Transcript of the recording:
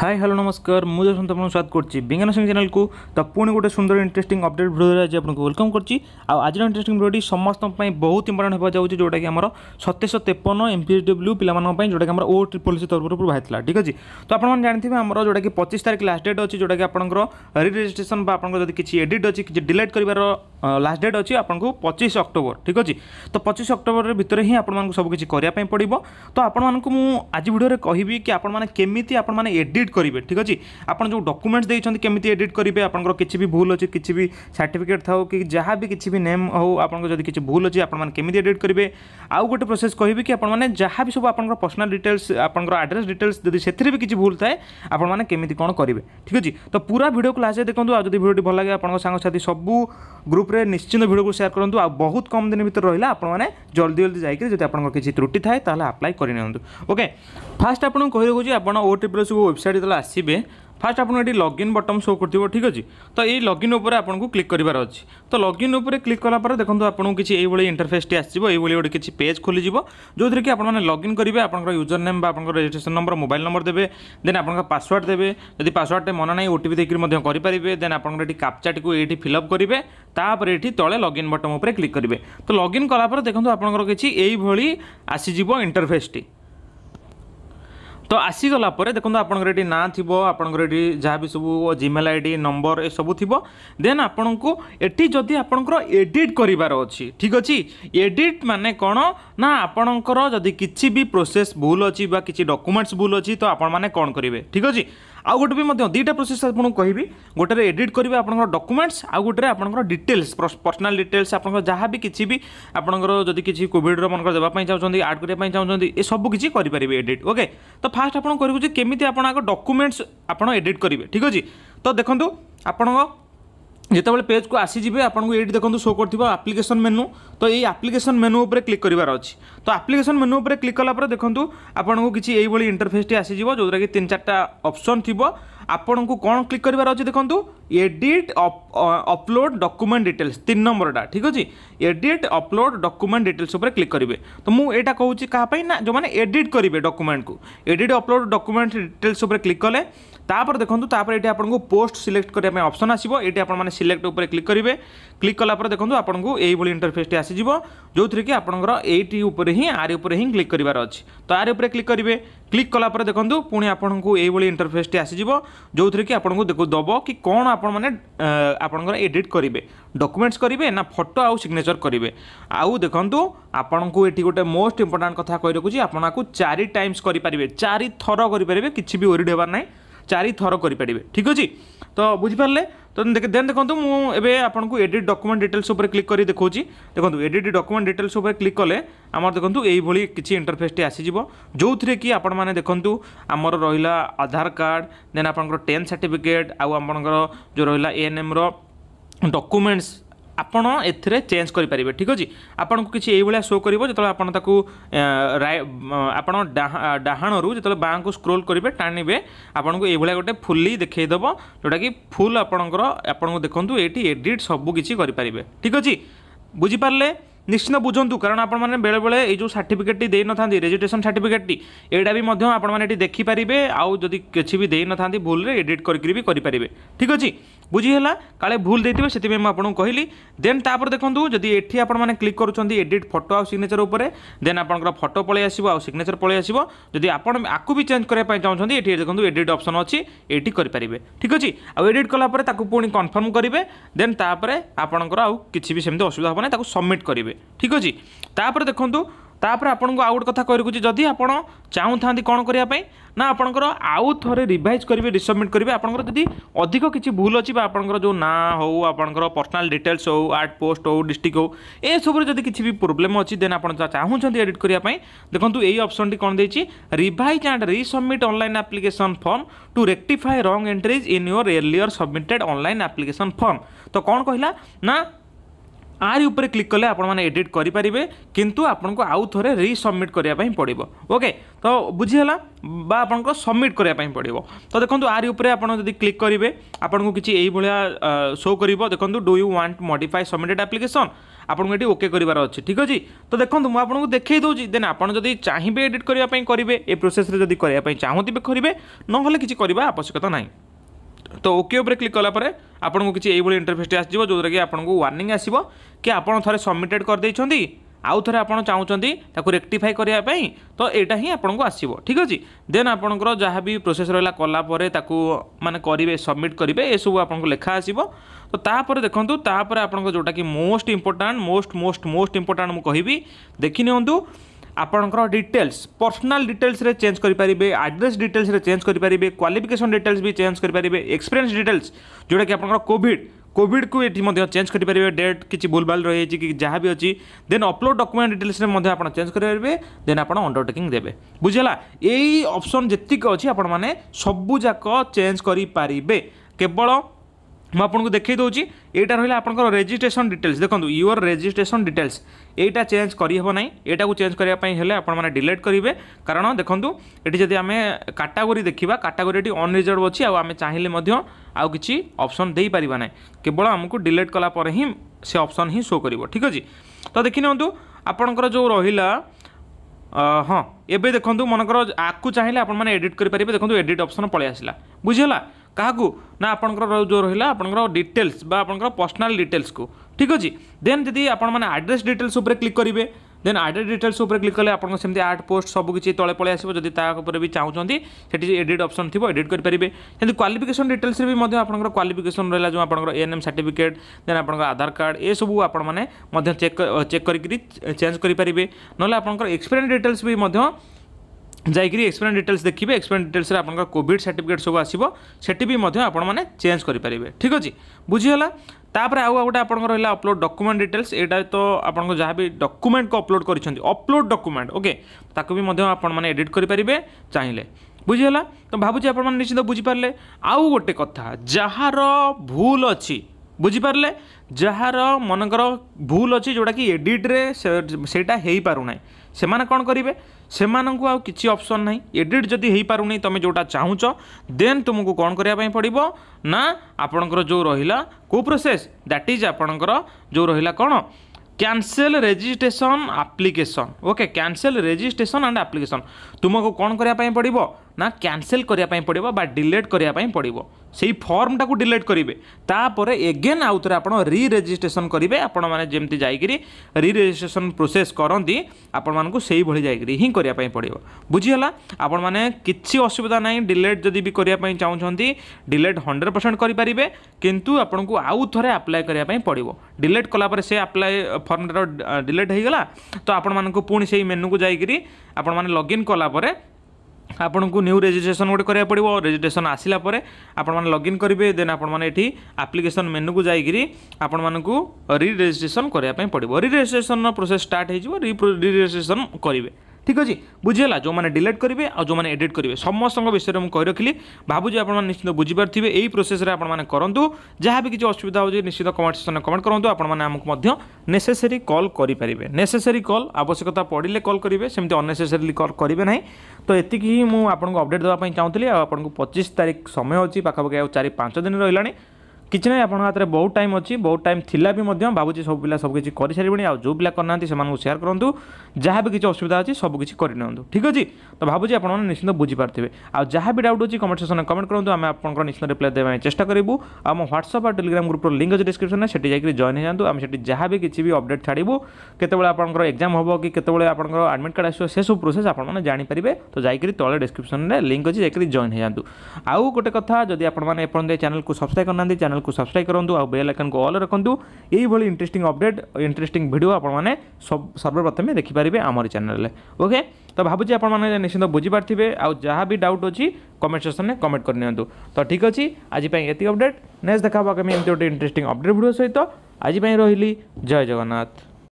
hi hello नमस्कार ମୁଁ ଯଶନ୍ତ ଆପଣଙ୍କୁ ସ୍ୱାଗତ କରୁଛି ବିଜ୍ଞାନ ସିଂ ଚ୍ୟାନେଲକୁ ତ ପୁଣି ଗୋଟେ ସୁନ୍ଦର ଇଣ୍ଟରେଷ୍ଟିଂ ଅପଡେଟ୍ ଭିଡ଼ିଓରେ ଆଜି ଆପଣଙ୍କୁ ୱେଲକମ୍ କରୁଛି ଆଉ ଆଜିର ଇଣ୍ଟରେଷ୍ଟିଂ ଭିଡ଼ିଓଟି ସମସ୍ତଙ୍କ ପାଇଁ ବହୁତ ଇମ୍ପୋର୍ଟାଣ୍ଟ ହେବାକୁ ଯାଉଛି ଯେଉଁଟାକି ଆମର ସତେଇଶହ ତେପନ ଏମ୍ ପି ଏଚ୍ ଡବ୍ଲ୍ୟୁ ପିଲାମାନଙ୍କ ପାଇଁ ଯେଉଁଟାକି ଆମର ଓ ଟ୍ରିପଲ୍ ସି ତରଫରୁ ବାହାରିଥିଲା ଠିକ୍ ଅଛି ତ ଆପଣମାନେ ଜାଣିଥିବେ ଆମର ଯେଉଁଟାକି ପଚିଶ ତାରିଖ ଲାଷ୍ଟ ଡେଟ୍ ଅଛି ଯେଉଁଟାକି ଆପଣଙ୍କର ରିରେଜିଷ୍ଟ୍ରେସନ୍ ବା ଆପଣଙ୍କର ଯଦି କିଛି ଏଡିଟ୍ ଅଛି କିଛି ଡିଲେଟ୍ କରିବାର ଲାଷ୍ଟ ଡେଟ୍ ଅଛି ଆପଣଙ୍କୁ ପଚିଶ ଅକ୍ଟୋବର ଠିକ୍ ଅଛି ତ ପଚିଶ ଅକ୍ଟୋବର ଭିତରେ ହିଁ ଆପଣମାନଙ୍କୁ ସବୁକିଛି କରିବା ପାଇଁ ପଡ଼ିବ ତ ଆପଣମାନଙ୍କୁ ମୁଁ ଆଜି ଭିଡ଼ିଓରେ କହିବି କି ଆପଣମାନେ କେମିତି ଆପଣମାନେ ଏଡ଼ିଟ୍ କରିବେ ଠିକ୍ ଅଛି ଆପଣ ଯେଉଁ ଡକୁମେଣ୍ଟସ୍ ଦେଇଛନ୍ତି କେମିତି ଏଡ଼ିଟ୍ କରିବେ ଆପଣଙ୍କର କିଛି ବି ଭୁଲ ଅଛି କିଛି ବି ସାର୍ଟିଫିକେଟ୍ ଥାଉ କି ଯାହା ବି କିଛି ବି ନେମ୍ ହେଉ ଆପଣଙ୍କର ଯଦି କିଛି ଭୁଲ ଅଛି ଆପଣମାନେ କେମିତି ଏଡ଼ିଟ୍ କରିବେ ଆଉ ଗୋଟେ ପ୍ରୋସେସ୍ କହିବି କି ଆପଣମାନେ ଯାହା ବି ସବୁ ଆପଣଙ୍କର ପର୍ସନାଲ୍ ଡିଟେଲ୍ସ ଆପଣଙ୍କର ଆଡ୍ରେସ୍ ଡିଟେଲ୍ସ ଯଦି ସେଥିରେ ବି କିଛି ଭୁଲ ଥାଏ ଆପଣମାନେ କେମିତି କ'ଣ କରିବେ ଠିକ୍ ଅଛି ତ ପୁରା ଭିଡ଼ିଓକୁ ଲାଷ୍ଟରେ ଦେଖନ୍ତୁ ଆଉ ଯଦି ଭିଡ଼ିଓଟି ଭଲ ଲାଗେ ଆପଣଙ୍କ ସାଙ୍ଗସାଥି ସବୁ ଗ୍ରୁପ୍ গ্রুপে নিশ্চিন্ত ভিডিওকে সেয়ার করতু আহত কম দিন ভিতরে রহলে আপনার জলদি জলদি যাই যদি আপনার কিছু ত্রুটি থাকে তাহলে আপ্লাই করে নিও ওকে ফার্স্ট আপনার কই রাখুছি আপনার ওটিপির সব ওয়েবসাইট যেতে আসবে ফার্স্ট আপনার এটি লগ ইন বটম শো করব ঠিক আছে তো এই লগ ইন উপরে আপনার ক্লিক করবার অছি তো লগ ইন উপরে ক্লিক কলা পরে দেখুন আপনার কিছু এইভাবে ইন্টরফেসটি আসবে এইভাবে গোটে কিছু পেজ খোলিযোগ যেটি কি আপনার লগ ইন করবে আপনার ইউজর নেম বা আপনার রেজিষ্ট্রেসন নম্বর মোবাইল নম্বর দেবে দেন আপনার পাসওয়ার্ড দেবে যদি পাসওয়ার্ডটা মনে নাই ওটিপি দিয়ে করিপারে দেন আপনার এটি কাপচাটি এইটি ফিল অপ করবে তাপরে এটি তলে লগ ইন বটম উপরে ক্লিক করবে তো লগ ইন কলাপরে দেখুন আপনার কিছু এইভাবে আসিযোগ ইন্টরফেসটি তো ଆସିଗଲା ପରେ ଦେଖନ୍ତୁ ଆପଣଙ୍କର ଏଠି ନାଁ ଥିବ ଆପଣଙ୍କର ଏଠି ଯାହା ବି ସବୁ ଜିମେଲ୍ ଆଇ ଡ଼ି ନମ୍ବର ଏସବୁ ଥିବ ଦେନ୍ ଆପଣଙ୍କୁ ଏଠି ଯଦି ଆପଣଙ୍କର ଏଡ଼ିଟ୍ କରିବାର ଅଛି ଠିକ୍ ଅଛି ଏଡ଼ିଟ୍ ମାନେ କ'ଣ ନା ଆପଣଙ୍କର ଯଦି କିଛି ବି ପ୍ରୋସେସ୍ ଭୁଲ ଅଛି ବା କିଛି ଡକୁମେଣ୍ଟସ୍ ଭୁଲ ଅଛି ତ ଆପଣମାନେ କ'ଣ କରିବେ ଠିକ୍ ଅଛି আউ গোটে বি দুইটা প্রোসেস আপনার কবি গোটে এডিট করবে আপনার ডকুমেন্টস আউ গোটে আপনার ডিটেলস পর্সনাল ডিটেলস আপনার যা বি কিছু বি আপনার যদি কিছু কোভিডর মনে দেওয়া চাহুন আড করা চাহুন এসব কিছু করে পারবে এডিট ওকে তো ফার্স্ট আপনার করবু যে কেমি আপনার ডকুমেন্টস আপনার এডিট করবে ঠিক আছে তো দেখুন আপনার যেতবে পেজ কু আসিযে আপনার এইটি দেখুন শো করতে আপ্লিকেসন মেনু তো এই আপ্লিকেসন মেনু উপরে ক্লিক করবার অছি তো আপ্লিকেসন মেনু উপরে ক্লিক কলাপরে দেখুন আপনার কিছু এইভাবে ইন্টরফেসটি আসিযোগ যেটা কি তিন চারটা অপসন থাকবে আপনার কোণ ক্লিক করবার অছে দেখুন এডিট অপলোড ডকুমেন্ট ডিটেলস তিন নম্বরটা ঠিক আছে এডিট অপলোড ডকুমেন্ট ডিটেলস উপরে ক্লিক করবে তো মু এটা কହୁছি কাহাপাই না যে এডিট করবে ডকুমেন্ট কু এডিট অপলোড ডকুমেন্ট ডিটেলস উপরে ক্লিক কলে তাপরে দেখুন তাপরে এটি আপনার পোস্ট সিলেক্ট করা অপসন আসব এটি আপনার সিলেক্ট উপরে ক্লিক করবে ক্লিক কলাপরে দেখুন আপনার এইভাবে ইন্টরফেসটি আসিযোগ যেথিরে কি আপনার এইটি উপরে হি আরি উপরে হি ক্লিক করবার অছি তো আরি উপরে ক্লিক করবে ক্লিক কলাপরে দেখুন পুঁ আপনার এইভাবে ইন্টরফেসটি আসিযোগ যেথিরে কি আপনার দেখ দেব কি কোণ আপনার আপনার এডিট করবে ডকুমেন্টস করবে না ফটো আউ সিগনেচর করবে আউ দেখুন আপনার এটি গোটে মোস্ট ইম্পর্টাট কথা কই রাখুছি আপনার চারি টাইমস করে চারি থর করে কিছু বি ওরিড হবার নাই চারিথর করে ঠিক আছে তো বুঝিপারে তো দেন দেখুন মু এবে আপনার এডিট ডকুমেন্ট ডিটেলস উপরে ক্লিক করে দেখছি দেখুন এডিট ডকুমেন্ট ডিটেলস উপরে ক্লিক কলে আমার দেখুন এইভাবে কিছু ইন্টরফেসটি আসিযোগ যে কি আপন মানে দেখুন আমার রহলা আধার কার্ড দেন আপনার টেন্থ সার্টিফিকেট আপনার যে রহলা এএনএম ডকুমেন্টস ଆପଣ ଏଥିରେ ଚେଞ୍ଜ କରିପାରିବେ ଠିକ୍ ଅଛି ଆପଣଙ୍କୁ କିଛି ଏଇଭଳିଆ ଶୋ କରିବ ଯେତେବେଳେ ଆପଣ ତାକୁ ଆପଣ ଡାହାଣରୁ ଯେତେବେଳେ ବାଁକୁ ସ୍କ୍ରୋଲ୍ କରିବେ ଟାଣିବେ ଆପଣଙ୍କୁ ଏଇଭଳିଆ ଗୋଟେ ଫୁଲି ଦେଖେଇଦେବ ଯେଉଁଟାକି ଫୁଲ୍ ଆପଣଙ୍କର ଆପଣଙ୍କୁ ଦେଖନ୍ତୁ ଏଇଠି ଏଡ଼ିଟ୍ ସବୁ କିଛି କରିପାରିବେ ଠିକ୍ ଅଛି ବୁଝିପାରିଲେ ନିଶ୍ଚିତ ବୁଝନ୍ତୁ କାରଣ ଆପଣମାନେ ବେଳେବେଳେ ଏଇ ଯେଉଁ ସାର୍ଟିଫିକେଟ୍ଟି ଦେଇନଥାନ୍ତି ରେଜିଷ୍ଟ୍ରେସନ୍ ସାର୍ଟିଫିକେଟ୍ଟି ଏଇଟା ବି ମଧ୍ୟ ଆପଣମାନେ ଏଠି ଦେଖିପାରିବେ ଆଉ ଯଦି କିଛି ବି ଦେଇନଥାନ୍ତି ଭୁଲରେ ଏଡ଼ିଟ୍ କରିକି ବି କରିପାରିବେ ଠିକ୍ ଅଛି ବୁଝିହେଲା କାଳେ ଭୁଲ ଦେଇଥିବେ ସେଥିପାଇଁ ମୁଁ ଆପଣଙ୍କୁ କହିଲି ଦେନ୍ ତାପରେ ଦେଖନ୍ତୁ ଯଦି ଏଠି ଆପଣମାନେ କ୍ଲିକ୍ କରୁଛନ୍ତି ଏଡ଼ିଟ୍ ଫଟୋ ଆଉ ସିଗ୍ନେଚର ଉପରେ ଦେନ୍ ଆପଣଙ୍କର ଫଟୋ ପଳେଇ ଆସିବ ଆଉ ସିଗ୍ନେଚର ପଳେଇ ଆସିବ ଯଦି ଆପଣ ଆକୁ ବି ଚେଞ୍ଜ କରିବା ପାଇଁ ଚାହୁଁଛନ୍ତି ଏଠି ଦେଖନ୍ତୁ ଏଡ଼ିଟ୍ ଅପସନ୍ ଅଛି ଏଠି କରିପାରିବେ ଠିକ୍ ଅଛି ଆଉ ଏଡ଼ିଟ୍ କଲା ପରେ ତାକୁ ପୁଣି କନଫର୍ମ କରିବେ ଦେନ୍ ତାପରେ ଆପଣଙ୍କର ଆଉ କିଛି ବି ସେମିତି ଅସୁବିଧା ହେବନି ତାକୁ ସବମିଟ୍ କରିବେ ଠିକ୍ ଅଛି ତାପରେ ଦେଖନ୍ତୁ ତାପରେ ଆପଣଙ୍କୁ ଆଉ ଗୋଟେ କଥା କହିରଖୁଛି ଯଦି ଆପଣ ଚାହୁଁଥାନ୍ତି କ'ଣ କରିବା ପାଇଁ ନା ଆପଣଙ୍କର ଆଉ ଥରେ ରିଭାଇଜ୍ କରିବେ ରିସବମିଟ୍ କରିବେ ଆପଣଙ୍କର ଯଦି ଅଧିକ କିଛି ଭୁଲ ଅଛି ବା ଆପଣଙ୍କର ଯେଉଁ ନାଁ ହେଉ ଆପଣଙ୍କର ପର୍ସନାଲ୍ ଡିଟେଲ୍ସ ହେଉ ଆର୍ଟ ପୋଷ୍ଟ ହେଉ ଡିଷ୍ଟ୍ରିକ୍ଟ ହେଉ ଏସବୁରେ ଯଦି କିଛି ବି ପ୍ରୋବ୍ଲେମ୍ ଅଛି ଦେନ୍ ଆପଣ ଚାହୁଁଛନ୍ତି ଏଡ଼ିଟ୍ କରିବା ପାଇଁ ଦେଖନ୍ତୁ ଏଇ ଅପସନ୍ଟି କ'ଣ ଦେଇଛି revise and resubmit online application form to rectify wrong entries in your earlier submitted online application form ତ କ'ଣ କହିଲା ନା ଆରି ଉପରେ କ୍ଲିକ୍ କଲେ ଆପଣମାନେ ଏଡ଼ିଟ୍ କରିପାରିବେ କିନ୍ତୁ ଆପଣଙ୍କୁ ଆଉ ଥରେ ରିସବମିଟ୍ କରିବା ପାଇଁ ପଡ଼ିବ ଓକେ ତ ବୁଝିହେଲା বা আপনার সবমিট করা পড়ব তো দেখুন আরি উপরে আপনার যদি ক্লিক করবে আপনার কিছু এইভাবে শো করব দেখুন do you want modify submitted application আপনার এটি ওকে করবার অছে ঠিক আছে তো দেখুন মু আপনার দেখাই দেছি দেন আপনার যদি চাহিবে এডিট করা করবে এ প্রোসেসে যদি করা চাহুবে করবে নহলে কিছু করা আবশ্যকতা নাই ତ ଓକେ ଉପରେ କ୍ଲିକ୍ କଲା ପରେ ଆପଣଙ୍କୁ କିଛି ଏଇଭଳି ଇଣ୍ଟରଫେସ୍ଟି ଆସିଯିବ ଯେଉଁଥିରେକି ଆପଣଙ୍କୁ ୱାର୍ଣ୍ଣିଂ ଆସିବ କି ଆପଣ ଥରେ ସବମିଟେଡ଼୍ କରିଦେଇଛନ୍ତି ଆଉ ଥରେ ଆପଣ ଚାହୁଁଛନ୍ତି ତାକୁ ରେକ୍ଟିଫାଇ କରିବା ପାଇଁ ତ ଏଇଟା ହିଁ ଆପଣଙ୍କୁ ଆସିବ ଠିକ୍ ଅଛି ଦେନ୍ ଆପଣଙ୍କର ଯାହା ବି ପ୍ରୋସେସ୍ ରହିଲା କଲା ପରେ ତାକୁ ମାନେ କରିବେ ସବମିଟ୍ କରିବେ ଏସବୁ ଆପଣଙ୍କୁ ଲେଖା ଆସିବ ତ ତାପରେ ଦେଖନ୍ତୁ ତାପରେ ଆପଣଙ୍କ ଯେଉଁଟାକି most important most most most important ମୁଁ କହିବି ଦେଖିନିଅନ୍ତୁ आपंकर डिटेल्स पर्सनाल डिटेल्स रे चेंज करें आड्रेस डिटेल्स रे चेंज करेंगे क्वाफिकेसन डिटेल्स भी चेंज करेंगे एक्सपीरियंस डिटेल्स जोड़ा कि आपड कोविड को ये चेंज करेंगे डेट किसी भूलभाल रही कि जहाँ भी अच्छी देन अपलोड डकुमेंट डिटेल्स में चेंज करेंगे देन आप अंडरटेकिंग देते बुझेगा यही अप्सन जितक अच्छी आपने सबूक चेज करें केवल ମୁଁ ଆପଣଙ୍କୁ ଦେଖାଇ ଦେଉଛି ଏଇଟା ରହିଲା ଆପଣଙ୍କର ରେଜିଷ୍ଟ୍ରେସନ୍ ଡିଟେଲ୍ସ ଦେଖନ୍ତୁ ୟୁଅର୍ ରେଜିଷ୍ଟ୍ରେସନ୍ ଡିଟେଲ୍ସ ଏଇଟା ଚେଞ୍ଜ କରିହେବ ନାହିଁ ଏଇଟାକୁ ଚେଞ୍ଜ କରିବା ପାଇଁ ହେଲେ ଆପଣମାନେ ଡିଲେଟ୍ କରିବେ କାରଣ ଦେଖନ୍ତୁ ଏଠି ଯଦି ଆମେ କାଟାଗୋରୀ ଦେଖିବା କାଟାଗୋରୀ ଏଠି ଅନରିଜର୍ଭ ଅଛି ଆଉ ଆମେ ଚାହିଁଲେ ମଧ୍ୟ ଆଉ କିଛି ଅପସନ୍ ଦେଇପାରିବା ନାହିଁ କେବଳ ଆମକୁ ଡିଲେଟ୍ କଲା ପରେ ହିଁ ସେ ଅପସନ୍ ହିଁ ଶୋ କରିବ ଠିକ୍ ଅଛି ତ ଦେଖିନିଅନ୍ତୁ ଆପଣଙ୍କର ଯେଉଁ ରହିଲା ହଁ ଏବେ ଦେଖନ୍ତୁ ମନେକର ଆକୁ ଚାହିଁଲେ ଆପଣମାନେ ଏଡ଼ିଟ୍ କରିପାରିବେ ଦେଖନ୍ତୁ ଏଡ଼ିଟ୍ ଅପସନ୍ ପଳାଇ ଆସିଲା ବୁଝିହେଲା क्या ना आपंकर जो रहा आपंकर डिटेल्स पर्सनाल डिटेल्स को ठीक अच्छे देन जी आप्रेस डिटेल्स क्लिक करेंगे देन आड्रेस डिटेल्स क्लिक कले आपति आर्ट पोस्ट सब किसी तले पल आस भी चाहते एडिट अप्सन थी एडिट करेंगे क्वाफिकेसन डिटेल्स भी आपर क्वाफिकेसन रहा जो आप एन एम सार्टिफिकेट देन आप आधार कार्ड ए सब आप चेक चेक करें करेंगे ना आपर एक्सपीरियस डिटेल्स भी ଯାଇକରି ଏକ୍ସପେରିଏଣ୍ଟ ଡିଟେଲ୍ସ ଦେଖିବେ ଏକ୍ସପେରିଏଣ୍ଟ ଡିଟେଲ୍ସରେ ଆପଣଙ୍କର କୋଭିଡ଼ ସାର୍ଟିଫିକେଟ୍ ସବୁ ଆସିବ ସେଠି ବି ମଧ୍ୟ ଆପଣମାନେ ଚେଞ୍ଜ କରିପାରିବେ ଠିକ୍ ଅଛି ବୁଝିଗଲା ତାପରେ ଆଉ ଗୋଟେ ଆପଣଙ୍କର ରହିଲା ଅପଲୋଡ଼ ଡକୁମେଣ୍ଟ ଡିଟେଲ୍ସ ଏଇଟା ତ ଆପଣଙ୍କ ଯାହା ବି ଡକୁମେଣ୍ଟକୁ ଅପଲୋଡ଼ କରିଛନ୍ତି ଅପଲୋଡ଼ ଡକୁମେଣ୍ଟ ଓକେ ତାକୁ ବି ମଧ୍ୟ ଆପଣମାନେ ଏଡ଼ିଟ୍ କରିପାରିବେ ଚାହିଁଲେ ବୁଝିଗଲା ତ ଭାବୁଛି ଆପଣମାନେ ନିଶ୍ଚିତ ବୁଝିପାରିଲେ ଆଉ ଗୋଟେ କଥା ଯାହାର ଭୁଲ ଅଛି ବୁଝିପାରିଲେ ଯାହାର ମନେକର ଭୁଲ ଅଛି ଯେଉଁଟାକି ଏଡ଼ିଟ୍ରେ ସେଇଟା ହେଇପାରୁନାହିଁ ସେମାନେ କ'ଣ କରିବେ ସେମାନଙ୍କୁ ଆଉ କିଛି ଅପସନ୍ ନାହିଁ ଏଡ଼ିଟ୍ ଯଦି ହେଇପାରୁନି ତୁମେ ଯେଉଁଟା ଚାହୁଁଛ ଦେନ୍ ତୁମକୁ କ'ଣ କରିବା ପାଇଁ ପଡ଼ିବ ନା ଆପଣଙ୍କର ଯେଉଁ ରହିଲା କେଉଁ ପ୍ରୋସେସ୍ ଦ୍ୟାଟ୍ ଇଜ୍ ଆପଣଙ୍କର ଯେଉଁ ରହିଲା କ'ଣ cancel registration application okay cancel registration and application ତୁମକୁ କ'ଣ କରିବା ପାଇଁ ପଡ଼ିବ ନା କ୍ୟାନସେଲ୍ କରିବା ପାଇଁ ପଡ଼ିବ ବା ଡିଲେଟ୍ କରିବା ପାଇଁ ପଡ଼ିବ সেই ফর্মটাকে ডিলিট করবে তাপরে এগেন আউথরে আপনার রি রেজিষ্ট্রেসন করবে আপনার যেমি যাই রি রেজিষ্ট্রেসন প্রোসেস করতে আপনার সেইভাবে যাই হি করা পড়ব বুঝিগলা আপনার কিছু অসুবিধা নাই ডিলেট যদি বি করা চাহুমান ডিলেট হন্ড্রেড পরসেন্ট করে পারে কিন্তু আপনার আউথরে আপ্লাই করা পড়ব ডিলেট কলাপরে সে আপ্লাই ফর্মটার ডিলেট হয়ে গলা তো আপনার পুঁ সেই মেনুকু যাই আপনার লগ ইন কলাপরে ଆପଣଙ୍କୁ ନ୍ୟୁ ରେଜିଷ୍ଟ୍ରେସନ ଗୋଟେ କରିବାକୁ ପଡ଼ିବ ରେଜିଷ୍ଟ୍ରେସନ ଆସିଲା ପରେ ଆପଣମାନେ ଲଗ୍ଇନ୍ କରିବେ ଦେନ୍ ଆପଣମାନେ ଏଠି ଆପ୍ଲିକେସନ ମେନୁକୁ ଯାଇକରି ଆପଣମାନଙ୍କୁ ରି ରେଜିଷ୍ଟ୍ରେସନ କରିବା ପାଇଁ ପଡ଼ିବ ରି ରେଜିଷ୍ଟ୍ରେସନର ପ୍ରୋସେସ ଷ୍ଟାର୍ଟ ହୋଇଯିବ ରି ରେଜିଷ୍ଟ୍ରେସନ କରିବେ ঠিক ଅଛି ବୁଝିହେଲା ଯେଉଁମାନେ ଡିଲେଟ୍ କରିବେ ଆଉ ଯେଉଁମାନେ ଏଡ଼ିଟ୍ କରିବେ ସମସ୍ତଙ୍କ ବିଷୟରେ ମୁଁ କହି ରଖିଲି ଭାବୁଛି ଆପଣମାନେ ନିଶ୍ଚିତ ବୁଝିପାରୁଥିବେ ଏହି ପ୍ରୋସେସ୍ରେ ଆପଣମାନେ କରନ୍ତୁ ଯାହା ବି କିଛି ଅସୁବିଧା ହେଉଛି ନିଶ୍ଚିତ କମେଣ୍ଟ ସେକ୍ସନ୍ରେ କମେଣ୍ଟ କରନ୍ତୁ ଆପଣମାନେ ଆମକୁ ମଧ୍ୟ ନେସେସରି କଲ୍ କରିପାରିବେ ନେସେସରି କଲ୍ ଆବଶ୍ୟକତା ପଡ଼ିଲେ କଲ୍ କରିବେ ସେମିତି ଅନ୍ନେସେସରିଲି କଲ୍ କରିବେ ନାହିଁ ତ ଏତିକି ହିଁ ମୁଁ ଆପଣଙ୍କୁ ଅପଡ଼େଟ୍ ଦେବା ପାଇଁ ଚାହୁଁଥିଲି ଆଉ ଆପଣଙ୍କୁ ପଚିଶ ତାରିଖ ସମୟ ଅଛି ପାଖାପାଖି ଆଉ ଚାରି ପାଞ୍ଚ ଦିନ ରହିଲାଣି କିଛି ନାହିଁ ଆପଣଙ୍କ ହାତରେ ବହୁତ ଟାଇମ୍ ଅଛି ବହୁତ ଟାଇମ୍ ଥିଲା ବି ମଧ୍ୟ ଭାବୁଛି ସବୁ ପିଲା ସବୁକିଛି କରିସାରିବେଣି ଆଉ ଯେଉଁ ପିଲା କରିନାହାନ୍ତି ସେମାନଙ୍କୁ ସେୟାର କରନ୍ତୁ ଯାହା ବି କିଛି ଅସୁବିଧା ଅଛି ସବୁକିଛି କରିନିଅନ୍ତୁ ଠିକ୍ ଅଛି ତ ଭାବୁଛି ଆପଣମାନେ ନିଶ୍ଚିନ୍ତ ବୁଝିପାରିଥିବେ ଆଉ ଯାହା ବି ଡାଉଟ୍ ଅଛି କମେଣ୍ଟ ସେକ୍ସନରେ କମେଣ୍ଟ କରନ୍ତୁ ଆମେ ଆପଣଙ୍କର ନିଶ୍ଚିନ୍ତ ରିପ୍ଲାଏ ଦେବା ପାଇଁ ଚେଷ୍ଟା କରିବୁ ଆଉ ଆମ ହ୍ୱାଟ୍ସଆପ୍ ଆଉ ଟେଲିଗ୍ରାମ ଗ୍ରୁପ୍ର ଲିଙ୍କ୍ ଅଛି ଡିସ୍କ୍ରିପ୍ସନରେ ସେଠି ଯାଇକି ଜଏନ୍ ହେଇଯାନ୍ତୁ ଆମେ ସେଠି ଯାହା ବି କିଛି ବି ଅପଡ଼େଟ୍ ଛାଡ଼ିବୁ କେତେବେଳେ ଆପଣଙ୍କର ଏକ୍ଜାମ୍ ହେବ କି କେତେବେଳେ ଆପଣଙ୍କର ଆଡ଼ମିଟ୍ କାର୍ଡ଼ ଆସିବ ସେସବୁ ପ୍ରୋସେସ୍ ଆପଣମାନେ ଜାଣିପାରିବେ ତ ଯାଇକରି ତଳେ ଡିସ୍କ୍ରିପ୍ସନରେ ଲିଙ୍କ୍ ଅଛି ଯାଇକରି ଜଏନ୍ ହେଇଯାନ୍ତୁ ଆଉ ଗୋଟେ କଥା ଯଦି ଆପଣମାନେ ଏପର୍ଯ୍ୟନ୍ତ ଚ୍ୟାନେଲକୁ ସବସ୍କ୍ରାଇବ୍ କରିନାହାନ୍ତି ଚ୍ୟାନେଲ ଚ୍ୟାନେଲ୍କୁ ସବସ୍କ୍ରାଇବ୍ କରନ୍ତୁ ଆଉ ବେଲ୍ ଆଇକନ୍କୁ ଅଲ୍ ରଖନ୍ତୁ ଏଇଭଳି ଇଣ୍ଟରେଷ୍ଟିଂ ଅପଡ଼େଟ୍ ଇଣ୍ଟରେଷ୍ଟିଂ ଭିଡ଼ିଓ ଆପଣମାନେ ସର୍ବପ୍ରଥମେ ଦେଖିପାରିବେ ଆମରି ଚ୍ୟାନେଲ୍ରେ ଓକେ ତ ଭାବୁଛି ଆପଣମାନେ ନିଶ୍ଚିନ୍ତ ବୁଝିପାରିଥିବେ ଆଉ ଯାହା ବି ଡାଉଟ୍ ଅଛି କମେଣ୍ଟ ସେକ୍ସନ୍ରେ କମେଣ୍ଟ କରିନିଅନ୍ତୁ ତ ଠିକ୍ ଅଛି ଆଜି ପାଇଁ ଏତିକି ଅପଡ଼େଟ୍ ନେକ୍ସଟ ଦେଖା ହେବ କେମିତି ଏମିତି ଗୋଟେ ଇଣ୍ଟରେଷ୍ଟିଂ ଅପଡ଼େଟ୍ ଭିଡ଼ିଓ ସହିତ ଆଜି ପାଇଁ ରହିଲି ଜୟ ଜଗନ୍ନାଥ